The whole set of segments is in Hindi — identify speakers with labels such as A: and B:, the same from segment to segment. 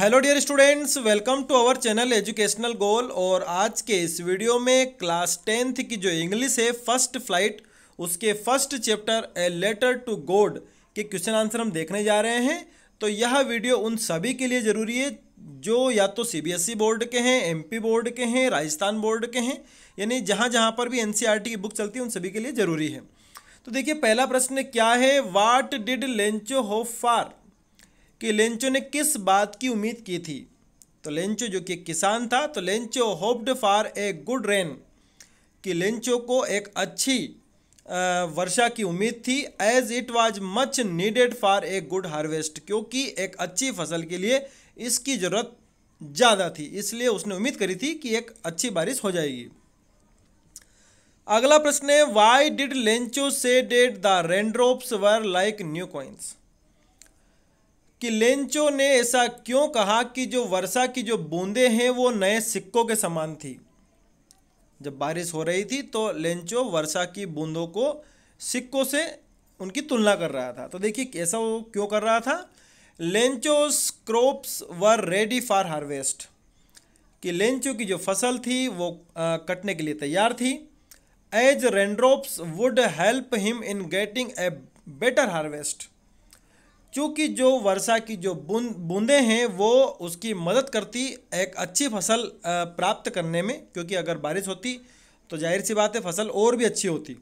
A: Hello dear students welcome to our channel educational goal और आज के इस वीडियो में क्लास टेंथ की जो इंग्लिश है फर्स्ट फ्लाइट उसके first chapter a letter to God के क्वेश्चन आंसर हम देखने जा रहे हैं तो यह वीडियो उन सभी के लिए ज़रूरी है जो या तो सीबीएसई e बोर्ड के हैं एमपी बोर्ड के हैं राजस्थान बोर्ड के हैं यानी जहाँ जहाँ पर भी एन e की बुक चलती है उन सभी के लिए ज़रूरी है तो देखिए पहला प्रश्न क्या है वाट डिड लेंचो हो फार कि लेंचो ने किस बात की उम्मीद की थी तो लेंचो जो कि किसान था तो Lencho hoped for a good rain कि लेंचो को एक अच्छी वर्षा की उम्मीद थी as it was much needed for a good harvest क्योंकि एक अच्छी फसल के लिए इसकी ज़रूरत ज़्यादा थी इसलिए उसने उम्मीद करी थी कि एक अच्छी बारिश हो जाएगी अगला प्रश्न है why did Lencho say that the raindrops were like new coins कि लेंचो ने ऐसा क्यों कहा कि जो वर्षा की जो बूंदें हैं वो नए सिक्कों के समान थी जब बारिश हो रही थी तो लेंचो वर्षा की बूंदों को सिक्कों से उनकी तुलना कर रहा था तो देखिए ऐसा वो क्यों कर रहा था Lencho's crops were ready for harvest कि लेंचो की जो फसल थी वो आ, कटने के लिए तैयार थी as raindrops would help him in getting a better harvest क्योंकि जो वर्षा की जो बूंद बूंदें हैं वो उसकी मदद करती एक अच्छी फसल प्राप्त करने में क्योंकि अगर बारिश होती तो जाहिर सी बात है फसल और भी अच्छी होती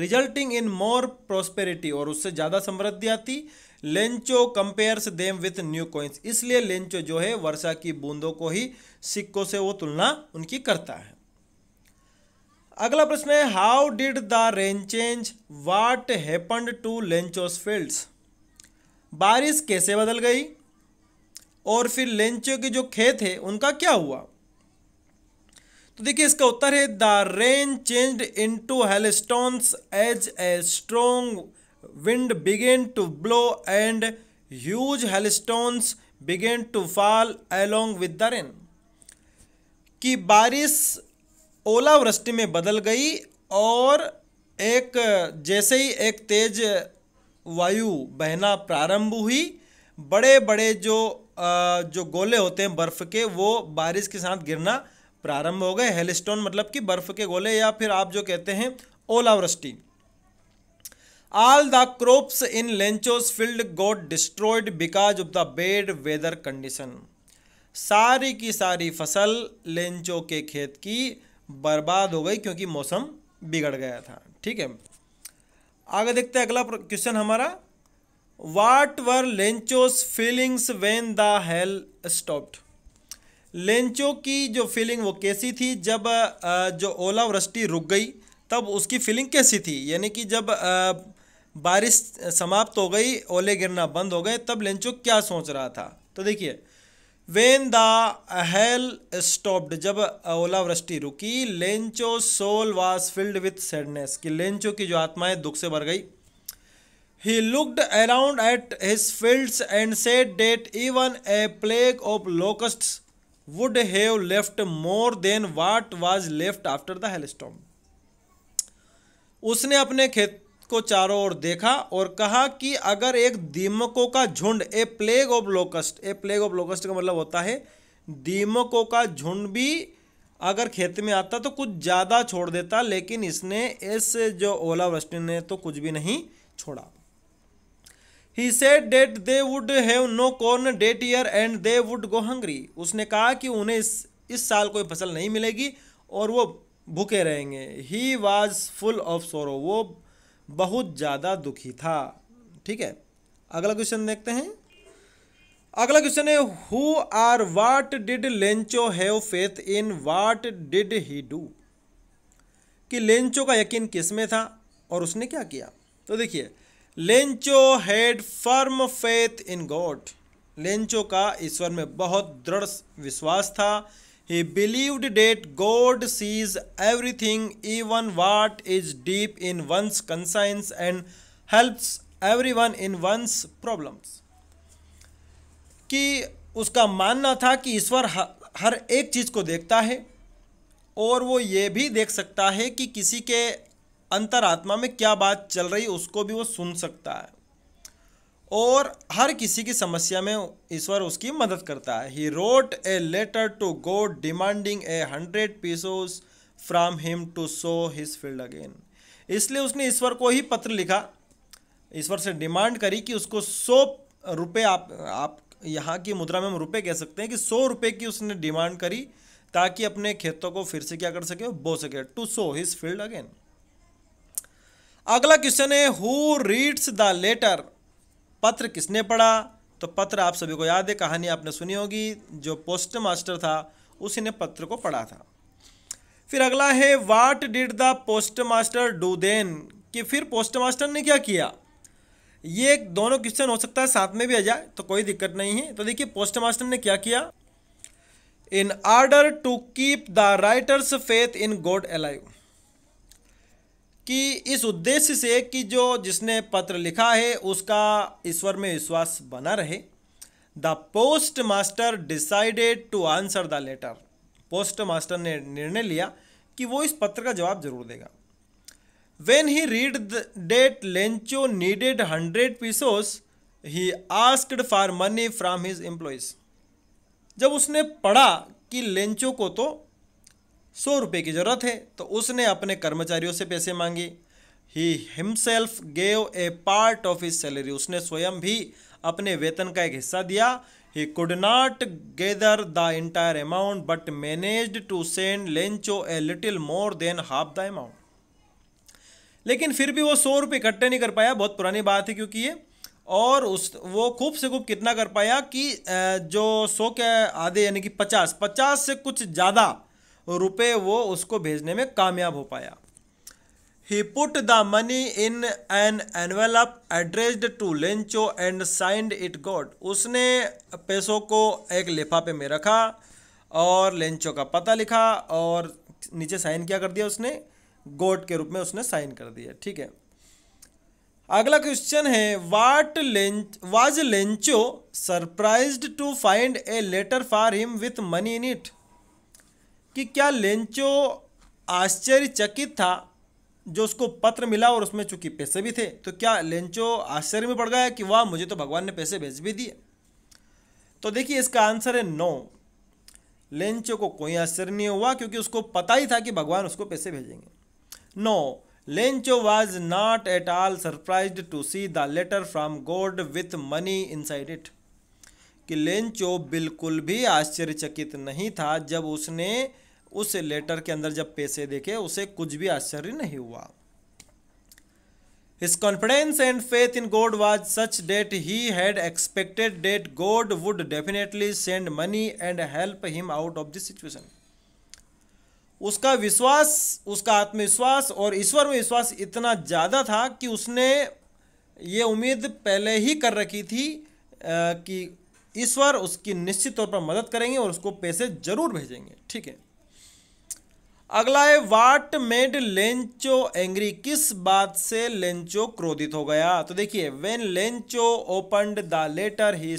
A: रिजल्टिंग इन मोर प्रोस्पेरिटी और उससे ज़्यादा समृद्धि आती Lencho compares them with new coins इसलिए लेंचो जो है वर्षा की बूंदों को ही सिक्कों से वो तुलना उनकी करता है अगला प्रश्न है how did the rain change what happened to Lencho's fields बारिश कैसे बदल गई और फिर लेंचो के जो खेत है उनका क्या हुआ तो देखिए इसका उत्तर है the rain change into hailstones as a strong wind began to blow and huge hail stones began to fall along with the rain कि बारिश ओलावृष्टि में बदल गई और एक जैसे ही एक तेज वायु बहना प्रारंभ हुई बड़े बड़े जो जो गोले होते हैं बर्फ़ के वो बारिश के साथ गिरना प्रारंभ हो गए हेलिस्टोन मतलब कि बर्फ़ के गोले या फिर आप जो कहते हैं ओलावृष्टि all the crops in Lencho's field got destroyed because of the bad weather condition सारी की सारी फसल लेंचो के खेत की बर्बाद हो गई क्योंकि मौसम बिगड़ गया था ठीक है आगे देखते हैं अगला क्वेश्चन हमारा what were Lencho's feelings when the hail stopped Lencho की जो फीलिंग वो कैसी थी जब जो ओलावृष्टि रुक गई तब उसकी फीलिंग कैसी थी यानी कि जब बारिश समाप्त हो गई ओले गिरना बंद हो गए तब लेंचो क्या सोच रहा था तो देखिए वेन द हेल स्टॉप्ड जब ओलावृष्टि रुकी Lencho soul was filled with sadness कि लेंचो की जो आत्माएं दुख से भर गई ही looked around at his fields and said that even a plague of locust would have left more than what was left after the hail storm उसने अपने खेत को चारों ओर देखा और कहा कि अगर एक दीमकों का झुंड a plague of locust a plague of locust का मतलब होता है दीमकों का झुंड भी अगर खेत में आता तो कुछ ज़्यादा छोड़ देता लेकिन इसने इस जो ओलावृष्टि ने तो कुछ भी नहीं छोड़ा He said that they would have no corn that year and they would go hungry. उसने कहा कि उन्हें इस इस साल कोई फसल नहीं मिलेगी और वो भूखे रहेंगे He was full of sorrow. वो बहुत ज़्यादा दुखी था ठीक है अगला क्वेश्चन देखते हैं अगला क्वेश्चन है who are what did Lencho have faith in what did he do कि लेंचो का यकीन किस में था और उसने क्या किया तो देखिए Lencho had firm faith in God Lencho का ईश्वर में बहुत दृढ़ विश्वास था He believed that God sees everything, even what is deep in one's conscience, and helps everyone in one's problems. कि उसका मानना था कि ईश्वर हर एक चीज़ को देखता है और वो ये भी देख सकता है कि किसी के अंतरात्मा में क्या बात चल रही उसको भी वो सुन सकता है और हर किसी की समस्या में ईश्वर उसकी मदद करता है he wrote a letter to God demanding a hundred pesos from him to sow his field again इसलिए उसने ईश्वर को ही पत्र लिखा ईश्वर से डिमांड करी कि उसको सौ रुपये आप आप यहाँ की मुद्रा में हम रुपये कह सकते हैं कि सौ रुपये की उसने डिमांड करी ताकि अपने खेतों को फिर से क्या कर सके बो सके to sow his field again अगला क्वेश्चन है हु रीड्स द लेटर पत्र किसने पढ़ा तो पत्र आप सभी को याद है कहानी आपने सुनी होगी जो पोस्ट मास्टर था उसी ने पत्र को पढ़ा था फिर अगला है what did the post master do then कि फिर पोस्ट मास्टर ने क्या किया ये दोनों क्वेश्चन हो सकता है साथ में भी आ जाए तो कोई दिक्कत नहीं है तो देखिए पोस्ट मास्टर ने क्या किया in order to keep the writer's faith in God alive कि इस उद्देश्य से कि जो जिसने पत्र लिखा है उसका ईश्वर में विश्वास बना रहे the post master decided to answer the letter post master ने निर्णय लिया कि वो इस पत्र का जवाब जरूर देगा when he read the date Lencho needed hundred pesos he asked for money from his employees जब उसने पढ़ा कि लेंचो को तो सौ रुपये की ज़रूरत है तो उसने अपने कर्मचारियों से पैसे मांगे he himself gave a part of his salary उसने स्वयं भी अपने वेतन का एक हिस्सा दिया he could not gather the entire amount but manage to send Lencho a little more than half the amount लेकिन फिर भी वो सौ रुपये इकट्ठे नहीं कर पाया बहुत पुरानी बात है क्योंकि ये और उस वो खूब से खूब कितना कर पाया कि जो सौ के आधे यानी कि पचास पचास से कुछ ज़्यादा रुपए वो उसको भेजने में कामयाब हो पाया he put the money in an envelope addressed to Lencho and signed it God उसने पैसों को एक लिफाफे में रखा और लेंचो का पता लिखा और नीचे साइन क्या कर दिया उसने गोड के रूप में उसने साइन कर दिया ठीक है अगला क्वेश्चन है what Lench was Lencho surprised to find a letter for him with money in it कि क्या लेंचो आश्चर्यचकित था जो उसको पत्र मिला और उसमें चूंकि पैसे भी थे तो क्या लेंचो आश्चर्य में पड़ गया कि वाह मुझे तो भगवान ने पैसे भेज भी दिए तो देखिए इसका आंसर है नो लेंचो को कोई आश्चर्य नहीं हुआ क्योंकि उसको पता ही था कि भगवान उसको पैसे भेजेंगे no Lencho was not at all surprise to see the letter from God with money inside it कि लेंचो बिल्कुल भी आश्चर्यचकित नहीं था जब उसने उस लेटर के अंदर जब पैसे देखे उसे कुछ भी आश्चर्य नहीं हुआ his confidence and faith in God was such that he had expected that God would definitely send money and help him out of situation उसका विश्वास उसका आत्मविश्वास और ईश्वर में विश्वास इतना ज़्यादा था कि उसने ये उम्मीद पहले ही कर रखी थी कि ईश्वर उसकी निश्चित तौर पर मदद करेंगे और उसको पैसे जरूर भेजेंगे ठीक है अगला है वाट मेड लेंचो एंग्री किस बात से लेंचो क्रोधित हो गया तो देखिए when Lencho opened the letter he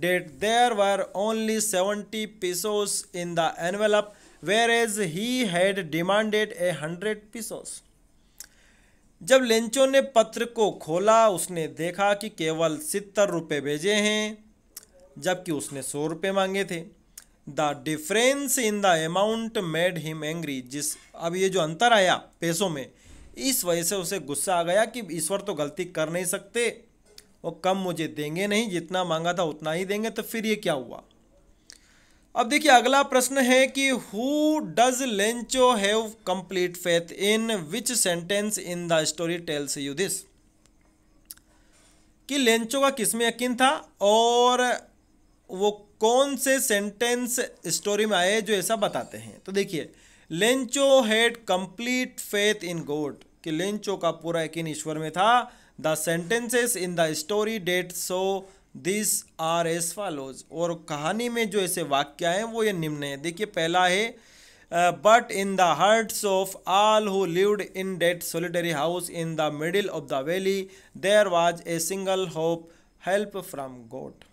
A: that there were only seventy pesos in the envelope whereas he had demanded a hundred pesos जब लेंचो ने पत्र को खोला उसने देखा कि केवल सितर रुपए भेजे हैं जबकि उसने सौ रुपये मांगे थे the difference in the amount made him angry जिस अब ये जो अंतर आया पैसों में इस वजह से उसे गुस्सा आ गया कि ईश्वर तो गलती कर नहीं सकते वो कम मुझे देंगे नहीं जितना मांगा था उतना ही देंगे तो फिर ये क्या हुआ अब देखिए अगला प्रश्न है कि who does Lencho have complete faith in which sentence in the story tells you this कि लेंचो का किसमें यकीन था और वो कौन से सेंटेंस स्टोरी में आए जो ऐसा बताते हैं तो देखिए Lencho had complete faith in God कि लेंचो का पूरा यकीन ईश्वर में था the sentences in the story that so this are as follows और कहानी में जो ऐसे वाक्य हैं वो ये निम्न है देखिए पहला है but in the hearts of all who lived in that solitary house in the middle of the valley there was a single hope help from God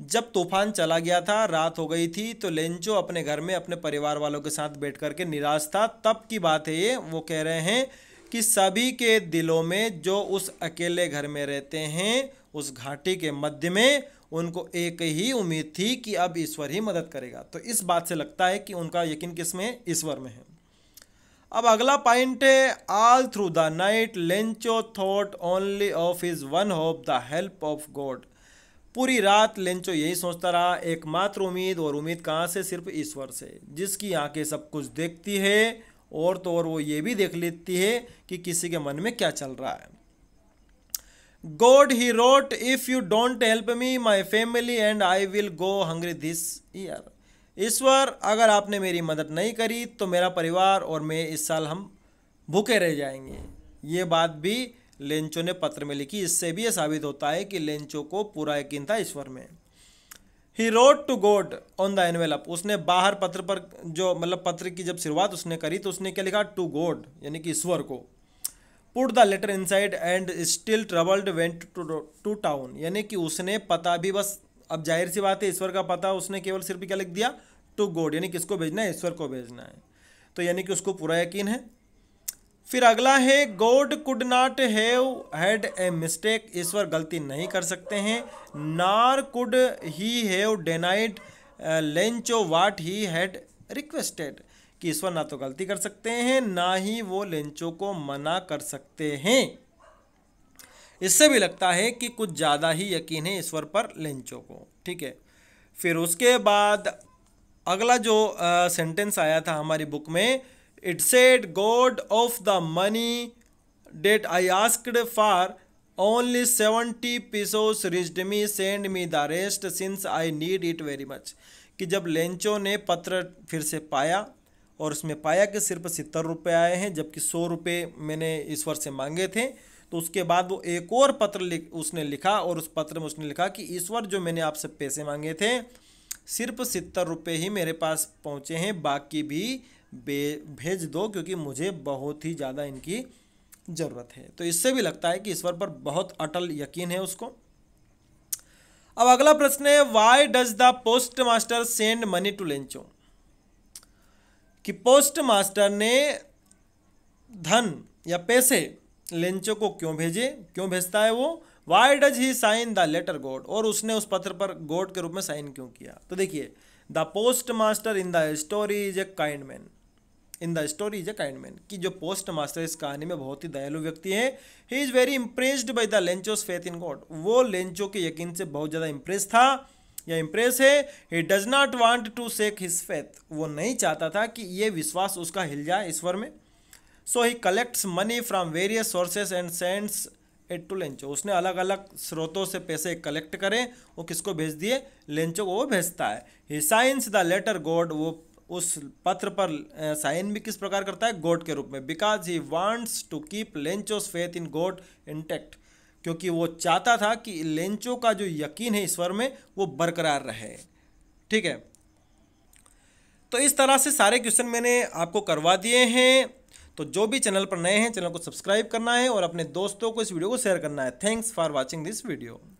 A: जब तूफान चला गया था रात हो गई थी तो लेंचो अपने घर में अपने परिवार वालों के साथ बैठ करके निराश था तब की बात है ये वो कह रहे हैं कि सभी के दिलों में जो उस अकेले घर में रहते हैं उस घाटी के मध्य में उनको एक ही उम्मीद थी कि अब ईश्वर ही मदद करेगा तो इस बात से लगता है कि उनका यकीन किस में ईश्वर में है अब अगला पॉइंट है all through the night Lencho thought only of his one hope the help of God पूरी रात लेंचो यही सोचता रहा एकमात्र उम्मीद और उम्मीद कहाँ से सिर्फ ईश्वर से जिसकी आंखें सब कुछ देखती है और तो और वो ये भी देख लेती है कि किसी के मन में क्या चल रहा है God he wrote if you don't help me my family and I will go hungry this year ईश्वर अगर आपने मेरी मदद नहीं करी तो मेरा परिवार और मैं इस साल हम भूखे रह जाएंगे ये बात भी लेंचो ने पत्र में लिखी इससे भी यह साबित होता है कि लेंचो को पूरा यकीन था ईश्वर में he wrote to God on the envelope उसने बाहर पत्र पर जो मतलब पत्र की जब शुरुआत उसने करी तो उसने क्या लिखा टू गोड यानी कि ईश्वर को put the letter inside and still troubled went to town यानी कि उसने पता भी बस अब जाहिर सी बात है ईश्वर का पता उसने केवल सिर्फ क्या लिख दिया टू गोड यानी किसको भेजना है ईश्वर को भेजना है तो यानी कि उसको पूरा यकीन है फिर अगला है God could not have had a mistake ईश्वर गलती नहीं कर सकते हैं nor could he have denied Lencho what he had requested कि ईश्वर ना तो गलती कर सकते हैं ना ही वो लेंचो को मना कर सकते हैं इससे भी लगता है कि कुछ ज़्यादा ही यकीन है ईश्वर पर लेंचो को ठीक है फिर उसके बाद अगला जो सेंटेंस uh, आया था हमारी बुक में it said God of the money that I asked for only seventy pesos reached me send me the rest since I need it very much कि जब लेंचो ने पत्र फिर से पाया और उसमें पाया कि सिर्फ सितर रुपये आए हैं जबकि सौ रुपये मैंने ईश्वर से मांगे थे तो उसके बाद वो एक और पत्र लिख उसने लिखा और उस पत्र में उसने लिखा कि ईश्वर जो मैंने आपसे पैसे मांगे थे सिर्फ सितर रुपये ही मेरे पास पहुँचे हैं बाकी भी भेज दो क्योंकि मुझे बहुत ही ज़्यादा इनकी ज़रूरत है तो इससे भी लगता है कि ईश्वर पर बहुत अटल यकीन है उसको अब अगला प्रश्न है why does the post master send money to Lencho कि पोस्ट मास्टर ने धन या पैसे लेंचो को क्यों भेजे क्यों भेजता है वो why does he sign the letter God और उसने उस पत्र पर गोड के रूप में साइन क्यों किया तो देखिए the post master in the story is a kind man in the story is a kind man कि जो पोस्ट मास्टर इस कहानी में बहुत ही दयालु व्यक्ति है he is very impressed by the Lencho's faith in God वो लेंचो के यकीन से बहुत ज़्यादा इंप्रेस था या इंप्रेस है he does not want to shake his faith वो नहीं चाहता था कि ये विश्वास उसका हिल जाए ईश्वर में so he collects money from various sources and sends it to Lencho उसने अलग अलग स्रोतों से पैसे कलेक्ट करें वो किसको भेज दिए लेंचो को वो भेजता है he signs the letter God वो उस पत्र पर साइन भी किस प्रकार करता है गोड के रूप में because he wants to keep Lencho's faith in God intact क्योंकि वो चाहता था कि लेंचो का जो यकीन है ईश्वर में वो बरकरार रहे ठीक है तो इस तरह से सारे क्वेश्चन मैंने आपको करवा दिए हैं तो जो भी चैनल पर नए हैं चैनल को सब्सक्राइब करना है और अपने दोस्तों को इस वीडियो को शेयर करना है thanks for watching this video